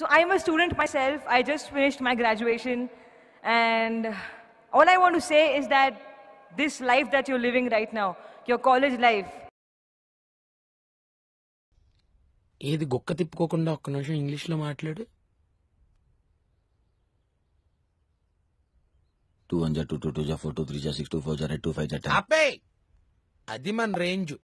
So I'm a student myself. I just finished my graduation. And all I want to say is that this life that you're living right now, your college life. ఏది గొక్క తిప్పుకోకుండా ఒక్క నిమిషం ఇంగ్లీష్లో మాట్లాడు two one జా two two two జా four two three జా six two four జా eight two five జా అది మన రేంజ్